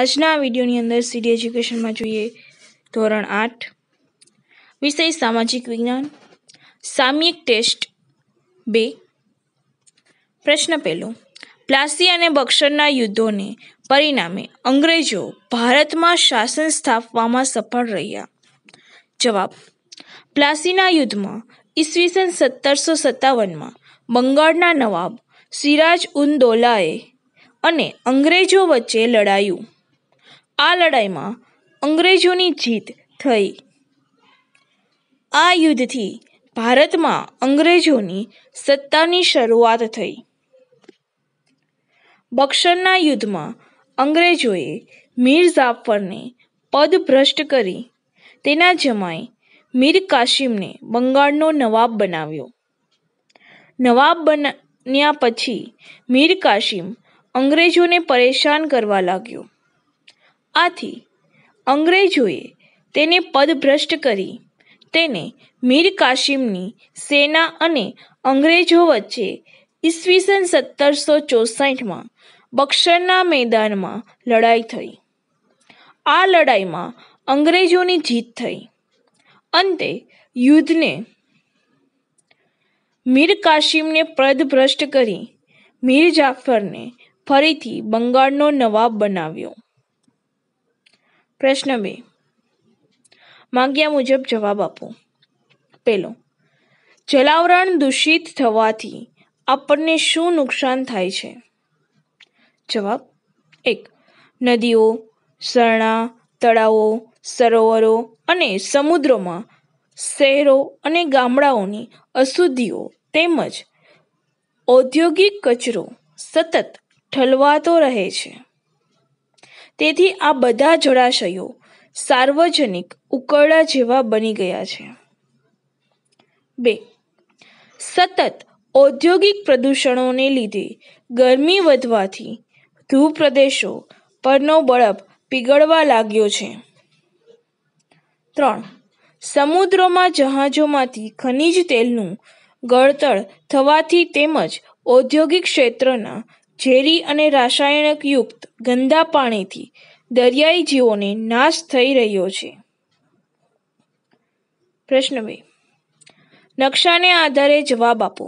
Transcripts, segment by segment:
આજના વિડીયોની અંદર સીડી એજ્યુકેશનમાં જોઈએ ધોરણ આઠ વિષય સામાજિક વિજ્ઞાન સામયિક ટેસ્ટ બે પ્રશ્ન પહેલો પ્લાસી અને બક્ષરના યુદ્ધોને પરિણામે અંગ્રેજો ભારતમાં શાસન સ્થાપવામાં સફળ રહ્યા જવાબ પ્લાસીના યુદ્ધમાં ઈસવીસન સત્તરસો સત્તાવનમાં બંગાળના નવાબ સિરાજ ઉન દોલાએ અને અંગ્રેજો વચ્ચે લડાયું આ લડાઈમાં અંગ્રેજોની જીત થઈ આ યુદ્ધથી ભારતમાં અંગ્રેજોની સત્તાની શરૂઆત થઈ બક્સરના યુદ્ધમાં અંગ્રેજોએ મીર જાફરને પદભ્રષ્ટ કરી તેના જમાઈ મીર કાશીમને બંગાળનો નવાબ બનાવ્યો નવાબ બન્યા પછી મીર કાશીમ અંગ્રેજોને પરેશાન કરવા લાગ્યો આથી અંગ્રેજોએ તેને પદભ્રષ્ટ કરી તેને મીર કાસિમની સેના અને અંગ્રેજો વચ્ચે ઈસવીસન સત્તરસો ચોસઠમાં બક્સરના મેદાનમાં લડાઈ થઈ આ લડાઈમાં અંગ્રેજોની જીત થઈ અંતે યુદ્ધને મીર કાશિમને પદભ્રષ્ટ કરી મીર જાફરને ફરીથી બંગાળનો નવાબ બનાવ્યો પ્રશ્ન બે માંગ્યા મુજબ જવાબ આપો પેલો જલાવરણ દૂષિત થવાથી આપણને શું નુકસાન થાય છે જવાબ એક નદીઓ સરણા તળાવો સરોવરો અને સમુદ્રોમાં શહેરો અને ગામડાઓની અશુદ્ધિઓ તેમજ ઔદ્યોગિક કચરો સતત ઠલવાતો રહે છે તેથી આ બધા જળાશયો સાર્વજનિક ઉકરડા જેવા બની ગયા છે બે સતત ઔદ્યોગિક પ્રદૂષણોને લીધે ગરમી વધવાથી ભૂપ્રદેશો પરનો બળપ પીગળવા લાગ્યો છે ત્રણ સમુદ્રોમાં જહાજોમાંથી ખનિજ તેલનું ગળતર થવાથી તેમજ ઔદ્યોગિક ક્ષેત્રના ઝેરી અને રાસાયણિકયુક્ત ગંદા પાણીથી દરિયાઈ જીવોને નાશ થઈ રહ્યો છે પ્રશ્ન બે નકશાને આધારે જવાબ આપો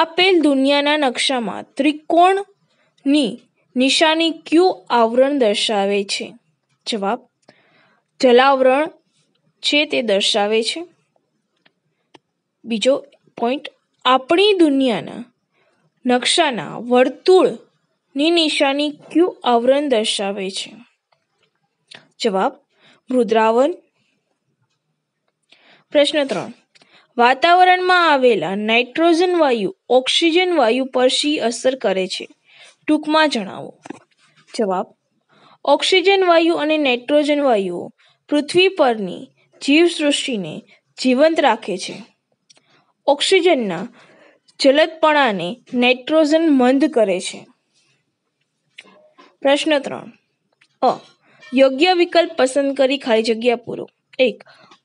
આપેલ દુનિયાના નકશામાં ત્રિકોણની નિશાની ક્યુ આવરણ દર્શાવે છે જવાબ જલાવરણ છે તે દર્શાવે છે બીજો પોઈન્ટ આપણી દુનિયાના નકશાના વર્તુળની નિશાની ક્યુ આવરણ દર્શાવે છે જવાબ મૃદ્રાવન પ્રશ્ન ત્રણ વાતાવરણમાં આવેલા નાઇટ્રોજન વાયુ ઓક્સિજન વાયુ પર શી અસર કરે છે ટૂંકમાં જણાવો જવાબ ઓક્સિજન વાયુ અને નાઇટ્રોજન વાયુઓ પૃથ્વી પરની જીવસૃષ્ટિને જીવંત રાખે છે ઓક્સિજનના જલદપણાને નાઇટ્રોજન મંદ કરે છે પ્રશ્ન ત્રણ અ યોગ્ય વિકલ્પ પસંદ કરી ખાલી જગ્યા પૂરો એક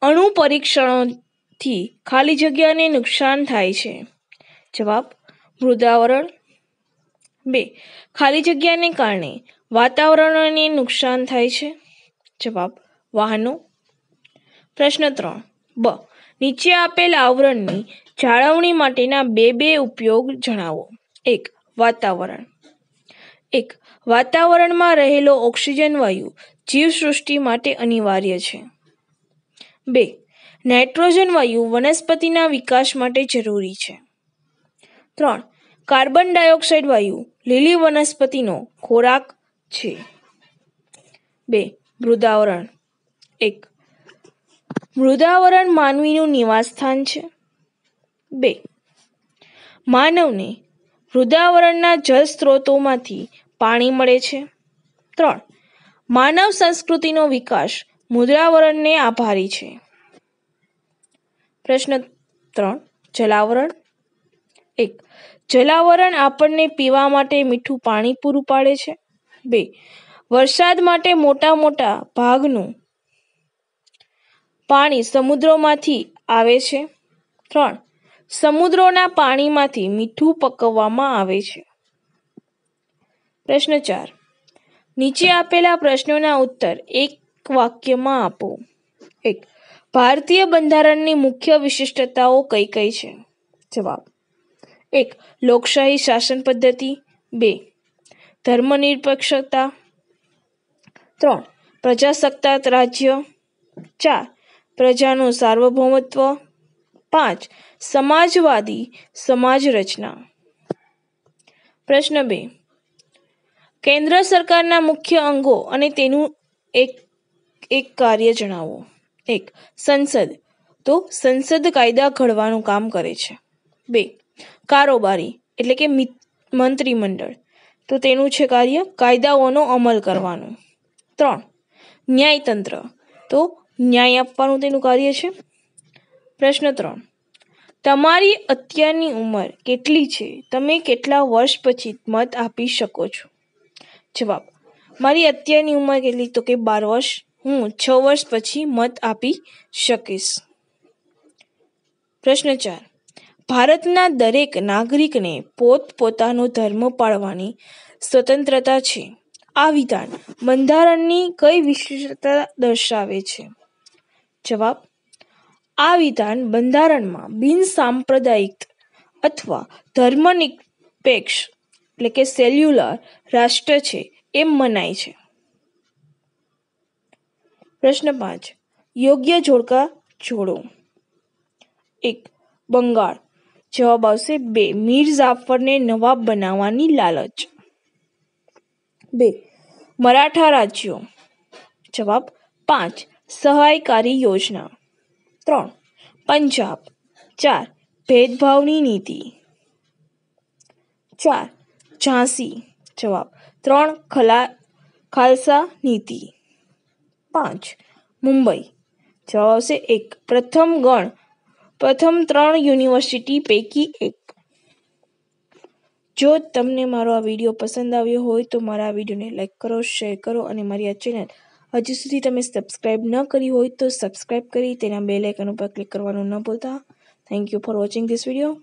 અણુ પરીક્ષણોથી ખાલી જગ્યાને નુકસાન થાય છે જવાબ મૃદાવરણ બે ખાલી જગ્યાને કારણે વાતાવરણને નુકસાન થાય છે જવાબ વાહનો પ્રશ્ન ત્રણ બ નીચે આપેલ આવરણની જાળવણી માટેના બે બે ઉપયોગ જણાવો એક વાતાવરણ એક વાતાવરણમાં રહેલો ઓક્સિજન વાયુ જીવસૃષ્ટિ માટે અનિવાર્ય છે બે નાઇટ્રોજન વાયુ વનસ્પતિના વિકાસ માટે જરૂરી છે ત્રણ કાર્બન ડાયોક્સાઇડ વાયુ લીલી વનસ્પતિનો ખોરાક છે બે મૃદાવરણ એક મૃદાવરણ માનવીનું નિવાસસ્થાન છે બે માનવને મૃદાવરણના જળ સ્ત્રોતોમાંથી પાણી મળે છે ત્રણ માનવ સંસ્કૃતિનો વિકાસ મુદ્રાવરણને આભારી છે પ્રશ્ન ત્રણ જલાવરણ એક જલાવરણ આપણને પીવા માટે મીઠું પાણી પૂરું પાડે છે બે વરસાદ માટે મોટા મોટા ભાગનું પાણી સમુદ્રોમાંથી આવે છે ત્રણ સમુદ્રોના પાણીમાંથી મીઠું પકવવામાં આવે છે પ્રશ્ન ચાર નીચે આપેલા પ્રશ્નોના ઉત્તર એક વાક્યમાં આપો એક ભારતીય બંધારણની મુખ્ય વિશિષ્ટતાઓ કઈ કઈ છે જવાબ એક લોકશાહી શાસન પદ્ધતિ બે ધર્મનિરપેક્ષતા ત્રણ પ્રજાસત્તા રાજ્ય ચાર પ્રજાનું સાર્વભૌમત્વ પાંચ સમાજવાદી સમાજ રચના પ્રશ્ન બે કેન્દ્ર સરકારના મુખ્ય અંગો અને તેનું એક એક કાર્ય જણાવો એક સંસદ તો સંસદ કાયદા ઘડવાનું કામ કરે છે બે કારોબારી એટલે કે મંત્રીમંડળ તો તેનું છે કાર્ય કાયદાઓનો અમલ કરવાનું ત્રણ ન્યાયતંત્ર તો ન્યાય આપવાનું તેનું કાર્ય છે પ્રશ્ન ત્રણ તમારી અત્યારની ઉંમર કેટલી છે તમે કેટલા વર્ષ પછી મત આપી શકો છો જવાબ મારી અત્યારની ઉંમર કેટલી તો કે બાર વર્ષ હું છ વર્ષ પછી મત આપી શકીશ પ્રશ્ન ચાર ભારતના દરેક નાગરિકને પોતપોતાનો ધર્મ પાળવાની સ્વતંત્રતા છે આ વિધાન બંધારણની કઈ વિશિષ્ટતા દર્શાવે છે જવાબ આ વિધાન બંધારણમાં બિન સાંપ્રદાયિક અથવા ધર્મનિરપેક્ષ એટલે કે સેલ્યુલર રાષ્ટ્ર છે એમ મનાય છે પ્રશ્ન પાંચ યોગ્ય જોડકા જોડો એક બંગાળ જવાબ આવશે બે મીર જાફરને નવાબ બનાવવાની લાલચ બે મરાઠા રાજ્યો જવાબ પાંચ સહાયકારી યોજના ત્રણ પંજાબ ચાર ભેદભાવની નીતિ ચાર ઝાંસી જવાબ ત્રણ ખલા ખાલસા નીતિ પાંચ મુંબઈ જવાબ આવશે એક પ્રથમ ગણ પ્રથમ ત્રણ યુનિવર્સિટી પૈકી એક જો તમને મારો આ વિડીયો પસંદ આવ્યો હોય તો મારા વિડીયોને લાઈક કરો શેર કરો અને મારી આ ચેનલ હજુ સુધી તમે સબસ્ક્રાઇબ ન કરી હોય તો સબસ્ક્રાઇબ કરી તેના બે આઇકન ઉપર ક્લિક કરવાનું ન ભૂલતા thank you for watching this video